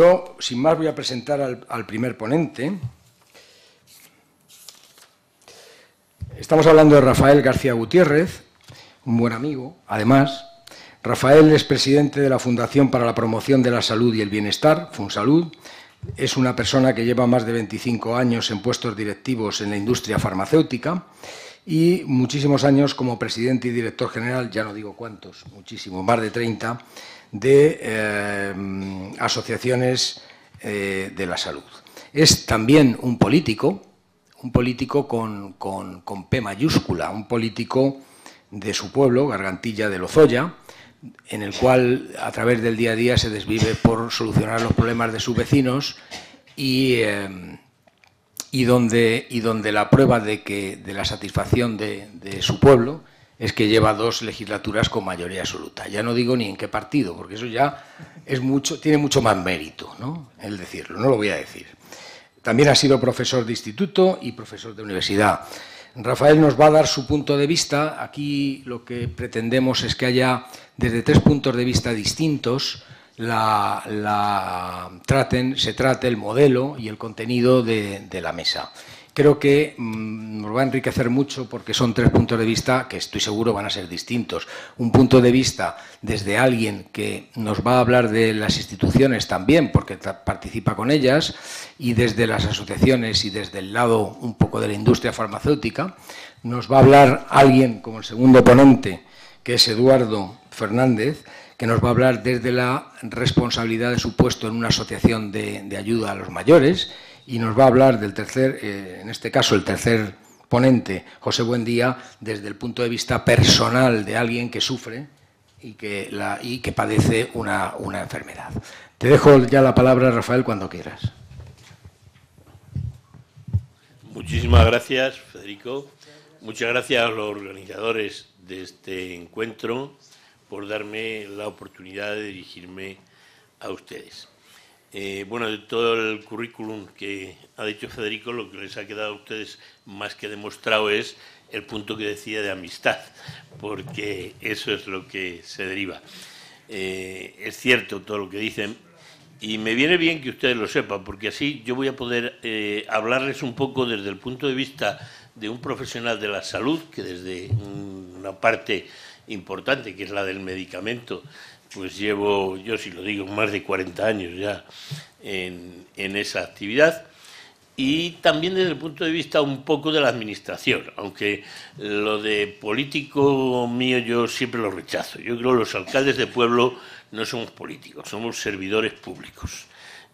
Yo, sin más, voy a presentar al, primer ponente. Estamos hablando de Rafael García Gutiérrez, un buen amigo, además. Rafael es presidente de la Fundación para la Promoción de la Salud y el Bienestar, Funsalud. Es una persona que lleva más de 25 años en puestos directivos en la industria farmacéutica y muchísimos años como presidente y director general, ya no digo cuántos, muchísimos, más de 30, de eh, asociaciones eh, de la salud. Es también un político, un político con, P mayúscula, un político de su pueblo, Gargantilla de Lozoya, en el cual a través del día a día se desvive por solucionar los problemas de sus vecinos y, eh, y, donde, la prueba de, que, de la satisfacción de su pueblo es que lleva dos legislaturas con mayoría absoluta. Ya no digo ni en qué partido, porque eso ya es mucho, tiene mucho más mérito, ¿no? El decirlo, no lo voy a decir. También ha sido profesor de instituto y profesor de universidad. Rafael nos va a dar su punto de vista. Aquí lo que pretendemos es que haya, desde tres puntos de vista distintos, la, traten, se trate el modelo y el contenido de la mesa creo que mm, nos va a enriquecer mucho porque son tres puntos de vista que estoy seguro van a ser distintos. Un punto de vista desde alguien que nos va a hablar de las instituciones también, porque participa con ellas, y desde las asociaciones y desde el lado un poco de la industria farmacéutica. Nos va a hablar alguien como el segundo ponente, que es Eduardo Fernández, que nos va a hablar desde la responsabilidad de su puesto en una asociación de ayuda a los mayores y nos va a hablar del tercer, eh, en este caso el tercer ponente, José Buendía, desde el punto de vista personal de alguien que sufre y que, y que padece una, una enfermedad. Te dejo ya la palabra, Rafael, cuando quieras. Muchísimas gracias, Federico. Muchas gracias a los organizadores de este encuentro por darme la oportunidad de dirigirme a ustedes. Eh, bueno, de todo el currículum que ha dicho Federico, lo que les ha quedado a ustedes más que demostrado es el punto que decía de amistad, porque eso es lo que se deriva. Eh, es cierto todo lo que dicen y me viene bien que ustedes lo sepan, porque así yo voy a poder eh, hablarles un poco desde el punto de vista de un profesional de la salud, que desde una parte importante, que es la del medicamento, pues llevo, yo si lo digo, más de 40 años ya en, en esa actividad y también desde el punto de vista un poco de la administración, aunque lo de político mío yo siempre lo rechazo. Yo creo que los alcaldes de pueblo no somos políticos, somos servidores públicos.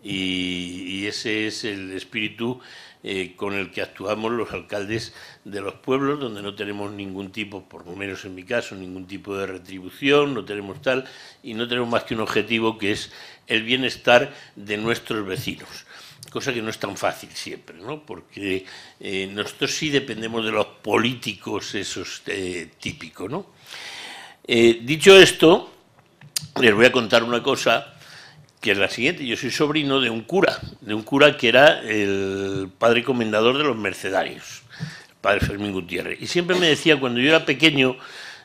Y, ese es el espíritu eh, con el que actuamos los alcaldes de los pueblos, donde no tenemos ningún tipo, por lo menos en mi caso, ningún tipo de retribución, no tenemos tal, y no tenemos más que un objetivo que es el bienestar de nuestros vecinos cosa que no es tan fácil siempre, ¿no? porque eh, nosotros sí dependemos de los políticos, esos es eh, típicos. ¿no? dicho esto, les voy a contar una cosa que es la siguiente. Yo soy sobrino de un cura, de un cura que era el padre comendador de los mercedarios, el padre Fermín Gutiérrez. Y siempre me decía, cuando yo era pequeño,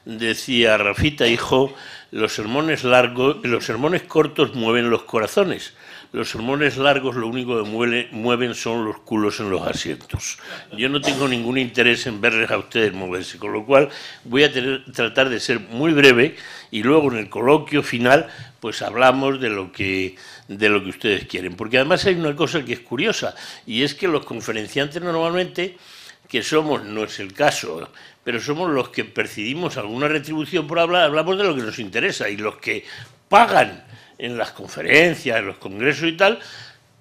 decía Rafita, hijo, los sermones largos, los sermones cortos mueven los corazones los sermones largos lo único que mueven son los culos en los asientos. Yo no tengo ningún interés en verles a ustedes moverse, con lo cual voy a tratar de ser muy breve y luego en el coloquio final pues hablamos de lo que de lo que ustedes quieren, porque además hay una cosa que es curiosa y es que los conferenciantes normalmente que somos, no es el caso, pero somos los que percibimos alguna retribución por hablar, hablamos de lo que nos interesa y los que pagan en las conferencias, en los congresos y tal,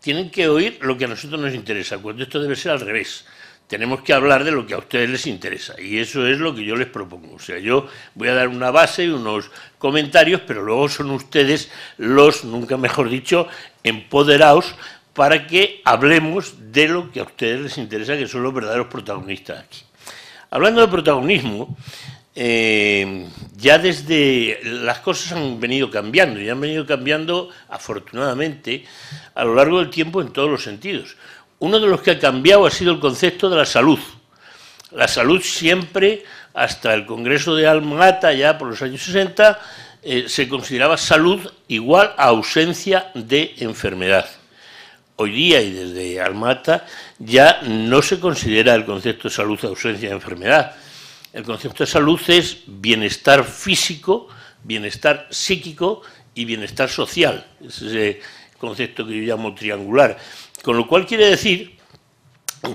tienen que oír lo que a nosotros nos interesa, cuando esto debe ser al revés. Tenemos que hablar de lo que a ustedes les interesa y eso es lo que yo les propongo. O sea, yo voy a dar una base y unos comentarios, pero luego son ustedes los, nunca mejor dicho, empoderados para que hablemos de lo que a ustedes les interesa, que son los verdaderos protagonistas aquí. Hablando de protagonismo, eh, ya desde las cosas han venido cambiando y han venido cambiando afortunadamente a lo largo del tiempo en todos los sentidos. Uno de los que ha cambiado ha sido el concepto de la salud. La salud siempre, hasta el Congreso de Almata, ya por los años 60, eh, se consideraba salud igual a ausencia de enfermedad. Hoy día y desde Almata ya no se considera el concepto de salud ausencia de enfermedad el concepto de salud es bienestar físico, bienestar psíquico y bienestar social. Es el concepto que yo llamo triangular. Con lo cual quiere decir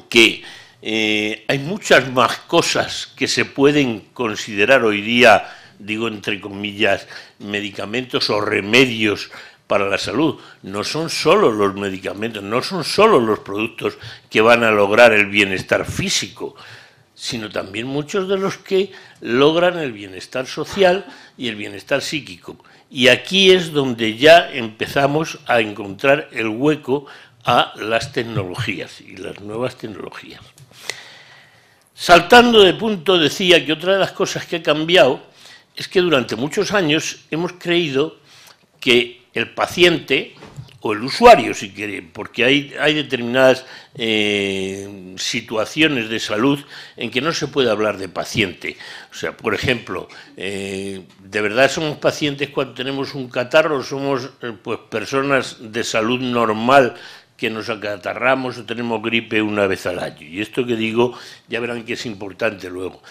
que eh, hay muchas más cosas que se pueden considerar hoy día, digo entre comillas, medicamentos o remedios para la salud. No son solo los medicamentos, no son solo los productos que van a lograr el bienestar físico sino también muchos de los que logran el bienestar social y el bienestar psíquico. Y aquí es donde ya empezamos a encontrar el hueco a las tecnologías y las nuevas tecnologías. Saltando de punto, decía que otra de las cosas que ha cambiado es que durante muchos años hemos creído que el paciente, o el usuario, si quiere, porque hay, hay determinadas eh, situaciones de salud en que no se puede hablar de paciente. O sea, por ejemplo, eh, ¿de verdad somos pacientes cuando tenemos un catarro? ¿Somos eh, pues, personas de salud normal que nos acatarramos o tenemos gripe una vez al año? Y esto que digo, ya verán que es importante luego.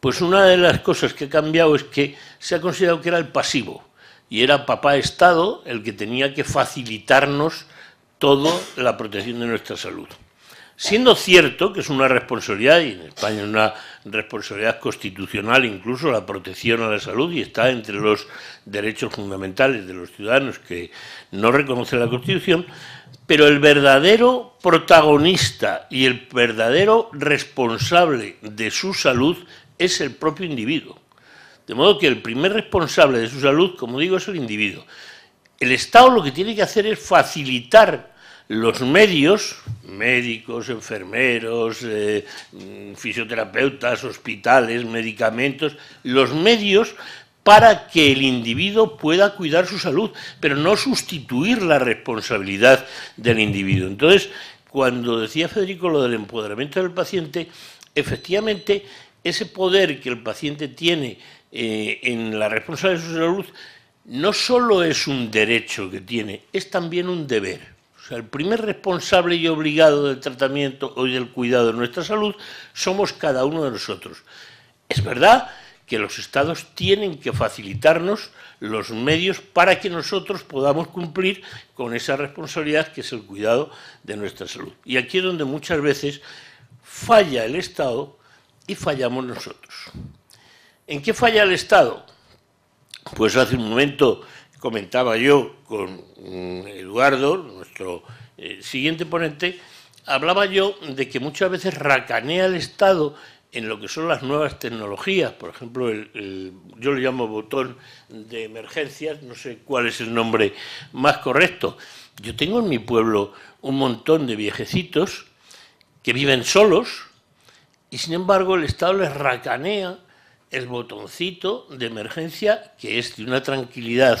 Pues una de las cosas que ha cambiado es que se ha considerado que era el pasivo y era papá Estado el que tenía que facilitarnos toda la protección de nuestra salud. Siendo cierto que es una responsabilidad, y en España es una responsabilidad constitucional incluso la protección a la salud, y está entre los derechos fundamentales de los ciudadanos que no reconoce la Constitución, pero el verdadero protagonista y el verdadero responsable de su salud es el propio individuo. De modo que el primer responsable de su salud, como digo, es el individuo. El Estado lo que tiene que hacer es facilitar los medios, médicos, enfermeros, eh, mm, fisioterapeutas, hospitales, medicamentos, los medios para que el individuo pueda cuidar su salud, pero no sustituir la responsabilidad del individuo. Entonces, cuando decía Federico lo del empoderamiento del paciente, efectivamente ese poder que el paciente tiene eh, en la responsabilidad de su salud no solo es un derecho que tiene, es también un deber. O sea, el primer responsable y obligado del tratamiento o del cuidado de nuestra salud somos cada uno de nosotros. Es verdad que los estados tienen que facilitarnos los medios para que nosotros podamos cumplir con esa responsabilidad que es el cuidado de nuestra salud. Y aquí es donde muchas veces falla el Estado y fallamos nosotros. ¿En qué falla el Estado? Pues hace un momento comentaba yo con mm, Eduardo, nuestro eh, siguiente ponente, hablaba yo de que muchas veces racanea el Estado en lo que son las nuevas tecnologías, por ejemplo, yo le llamo botón de emergencias, no sé cuál es el nombre más correcto. Yo tengo en mi pueblo un montón de viejecitos que viven solos y sin embargo el Estado les racanea el botoncito de emergencia, que es de una tranquilidad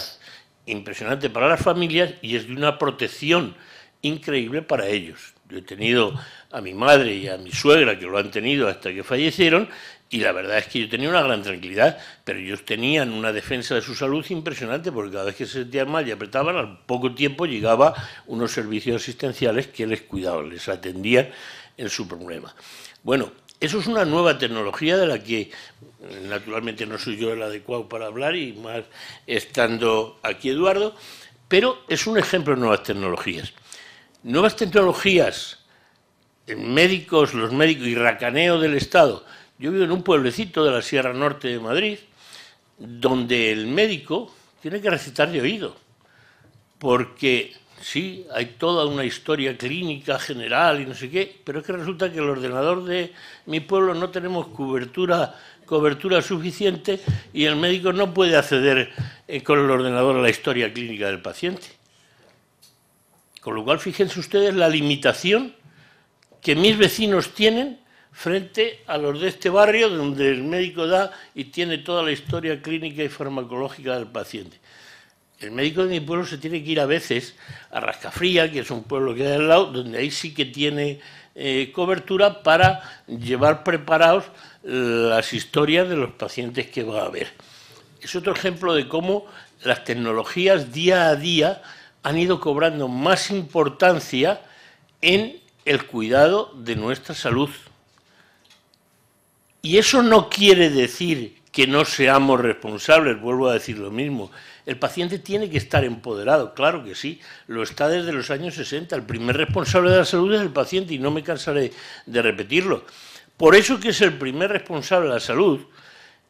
impresionante para las familias y es de una protección increíble para ellos. Yo he tenido a mi madre y a mi suegra que lo han tenido hasta que fallecieron y la verdad es que yo tenía una gran tranquilidad, pero ellos tenían una defensa de su salud impresionante porque cada vez que se sentían mal y apretaban, al poco tiempo llegaba unos servicios asistenciales que les cuidaban, les atendían en su problema. Bueno, eso es una nueva tecnología de la que Naturalmente no soy yo el adecuado para hablar y más estando aquí Eduardo, pero es un ejemplo de nuevas tecnologías. Nuevas tecnologías, médicos, los médicos y racaneo del Estado. Yo vivo en un pueblecito de la Sierra Norte de Madrid donde el médico tiene que recitar de oído porque sí, hay toda una historia clínica general y no sé qué, pero es que resulta que el ordenador de mi pueblo no tenemos cobertura, suficiente y el médico no puede acceder eh, con el ordenador a la historia clínica del paciente. Con lo cual, fíjense ustedes la limitación que mis vecinos tienen frente a los de este barrio donde el médico da y tiene toda la historia clínica y farmacológica del paciente. El médico de mi pueblo se tiene que ir a veces a Rascafría, que es un pueblo que hay al lado, donde ahí sí que tiene eh, cobertura para llevar preparados las historias de los pacientes que va a haber. Es otro ejemplo de cómo las tecnologías día a día han ido cobrando más importancia en el cuidado de nuestra salud. Y eso no quiere decir que no seamos responsables, vuelvo a decir lo mismo. El paciente tiene que estar empoderado, claro que sí, lo está desde los años 60. El primer responsable de la salud es el paciente y no me cansaré de repetirlo. Por eso que es el primer responsable de la salud,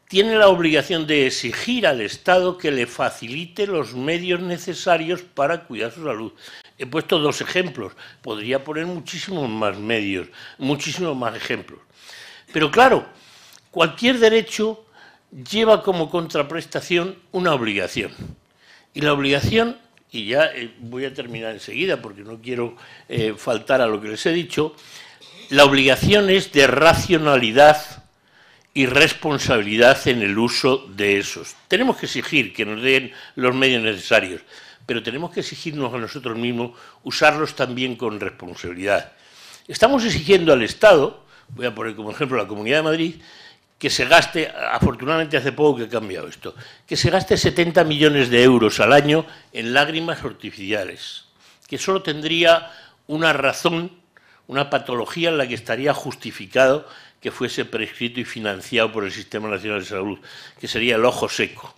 tiene la obligación de exigir al Estado que le facilite los medios necesarios para cuidar su salud. He puesto dos ejemplos, podría poner muchísimos más medios, muchísimos más ejemplos. Pero claro, cualquier derecho lleva como contraprestación una obligación. Y la obligación, y ya eh, voy a terminar enseguida porque no quiero eh, faltar a lo que les he dicho, la obligación es de racionalidad y responsabilidad en el uso de esos. Tenemos que exigir que nos den los medios necesarios, pero tenemos que exigirnos a nosotros mismos usarlos también con responsabilidad. Estamos exigiendo al Estado, voy a poner como ejemplo la Comunidad de Madrid, que se gaste, afortunadamente hace poco que he cambiado esto, que se gaste 70 millones de euros al año en lágrimas artificiales, que solo tendría una razón, una patología en la que estaría justificado que fuese prescrito y financiado por el Sistema Nacional de Salud, que sería el ojo seco.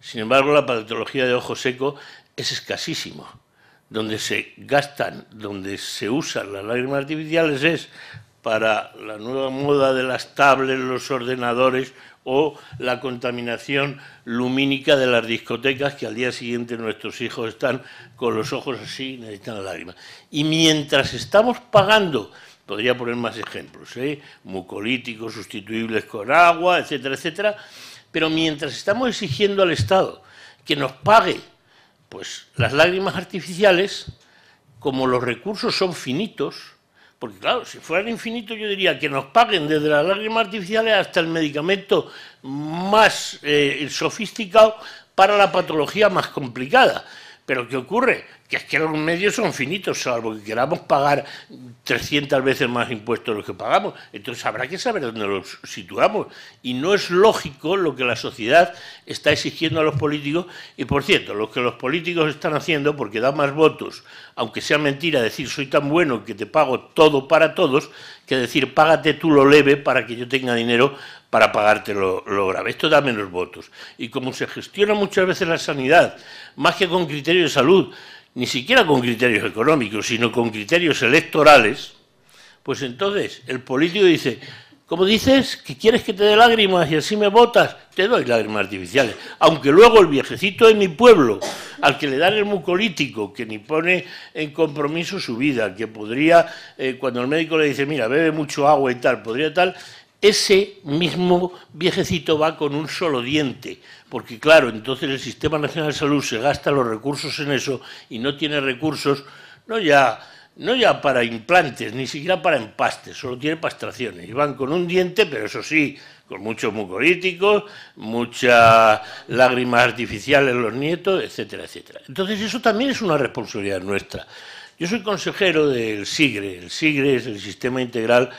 Sin embargo, la patología de ojo seco es escasísimo. Donde se gastan, donde se usan las lágrimas artificiales es para la nueva moda de las tablets, los ordenadores o la contaminación lumínica de las discotecas que al día siguiente nuestros hijos están con los ojos así y necesitan lágrimas. Y mientras estamos pagando, podría poner más ejemplos, ¿eh? mucolíticos sustituibles con agua, etcétera, etcétera, pero mientras estamos exigiendo al Estado que nos pague pues, las lágrimas artificiales, como los recursos son finitos, porque claro, si el infinito yo diría que nos paguen desde las lágrimas artificiales hasta el medicamento más eh, sofisticado para la patología más complicada. Pero ¿qué ocurre? Que es que los medios son finitos, salvo que queramos pagar 300 veces más impuestos de los que pagamos. Entonces habrá que saber dónde los situamos. Y no es lógico lo que la sociedad está exigiendo a los políticos. Y por cierto, lo que los políticos están haciendo, porque dan más votos, aunque sea mentira decir soy tan bueno que te pago todo para todos, que decir págate tú lo leve para que yo tenga dinero para pagarte lo, grave. Esto da menos votos. Y como se gestiona muchas veces la sanidad, más que con criterios de salud, ni siquiera con criterios económicos, sino con criterios electorales, pues entonces el político dice, como dices que quieres que te dé lágrimas y así me votas, te doy lágrimas artificiales. Aunque luego el viejecito de mi pueblo, al que le dan el mucolítico, que ni pone en compromiso su vida, que podría, eh, cuando el médico le dice, mira, bebe mucho agua y tal, podría tal, ese mismo viejecito va con un solo diente, porque claro, entonces el Sistema Nacional de Salud se gasta los recursos en eso y no tiene recursos, no ya, no ya para implantes, ni siquiera para empastes, solo tiene pastraciones. Y van con un diente, pero eso sí, con muchos mucolíticos, muchas lágrimas artificiales en los nietos, etcétera, etcétera. Entonces eso también es una responsabilidad nuestra. Yo soy consejero del SIGRE, el SIGRE es el Sistema Integral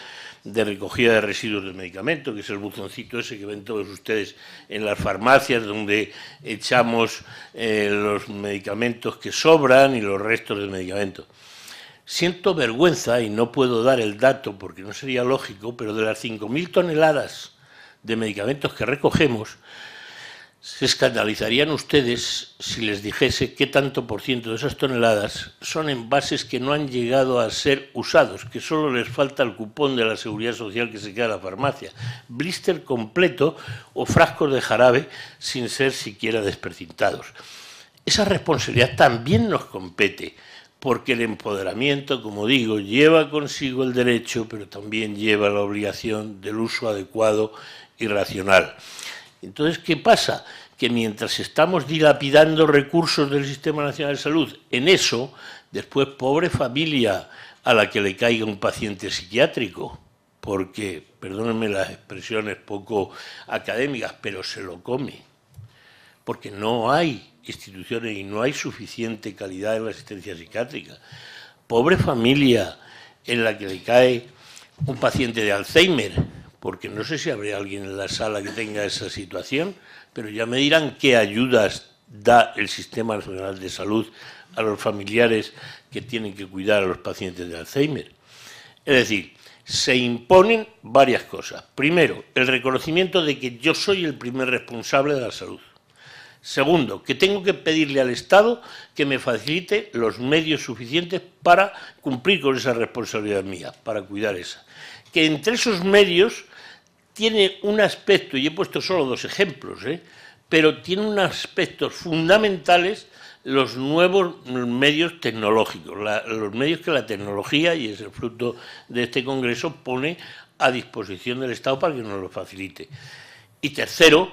de recogida de residuos de medicamento, que es el buzoncito ese que ven todos ustedes en las farmacias, donde echamos eh, los medicamentos que sobran y los restos de medicamento. Siento vergüenza, y no puedo dar el dato porque no sería lógico, pero de las 5.000 toneladas de medicamentos que recogemos, se escandalizarían ustedes si les dijese qué tanto por ciento de esas toneladas son envases que no han llegado a ser usados, que solo les falta el cupón de la seguridad social que se queda en la farmacia, blister completo o frascos de jarabe sin ser siquiera despercintados. Esa responsabilidad también nos compete, porque el empoderamiento, como digo, lleva consigo el derecho, pero también lleva la obligación del uso adecuado y racional. Entonces, ¿qué pasa? Que mientras estamos dilapidando recursos del Sistema Nacional de Salud en eso, después pobre familia a la que le caiga un paciente psiquiátrico, porque, perdónenme las expresiones poco académicas, pero se lo come, porque no hay instituciones y no hay suficiente calidad en la asistencia psiquiátrica. Pobre familia en la que le cae un paciente de Alzheimer, porque no sé si habrá alguien en la sala que tenga esa situación, pero ya me dirán qué ayudas da el Sistema Nacional de Salud a los familiares que tienen que cuidar a los pacientes de Alzheimer. Es decir, se imponen varias cosas. Primero, el reconocimiento de que yo soy el primer responsable de la salud. Segundo, que tengo que pedirle al Estado que me facilite los medios suficientes para cumplir con esa responsabilidad mía, para cuidar esa. Que entre esos medios tiene un aspecto, y he puesto solo dos ejemplos, ¿eh? pero tiene un aspecto fundamentales los nuevos medios tecnológicos, los medios que la tecnología, y es el fruto de este Congreso, pone a disposición del Estado para que nos lo facilite. Y tercero,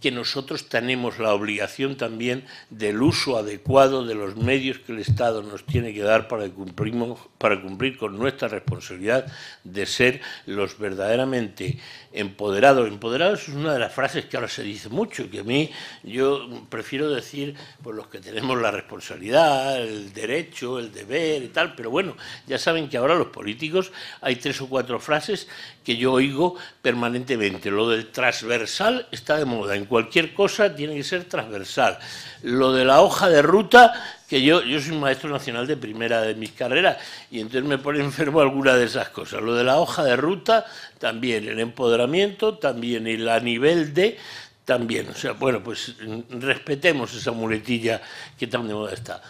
que nosotros tenemos la obligación también del uso adecuado de los medios que el Estado nos tiene que dar para, cumplimos, para cumplir con nuestra responsabilidad de ser los verdaderamente empoderados. Empoderados es una de las frases que ahora se dice mucho, que a mí yo prefiero decir por pues, los que tenemos la responsabilidad, el derecho, el deber y tal, pero bueno, ya saben que ahora los políticos hay tres o cuatro frases que yo oigo permanentemente. Lo del transversal está de moda en cualquier cosa tiene que ser transversal. Lo de la hoja de ruta, que yo, yo soy maestro nacional de primera de mis carreras y entonces me pone enfermo alguna de esas cosas. Lo de la hoja de ruta, también el empoderamiento, también el a nivel de, también. O sea, bueno, pues mm, respetemos esa muletilla que tan de moda está.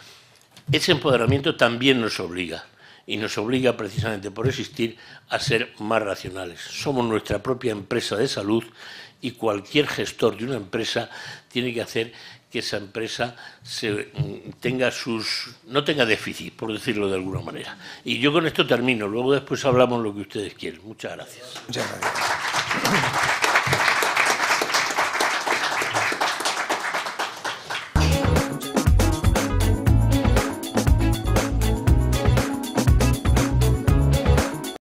Ese empoderamiento también nos obliga y nos obliga precisamente por existir a ser más racionales. Somos nuestra propia empresa de salud y cualquier gestor de una empresa tiene que hacer que esa empresa se, mm, tenga sus, no tenga déficit, por decirlo de alguna manera. Y yo con esto termino, luego después hablamos lo que ustedes quieren. Muchas gracias. Muchas gracias.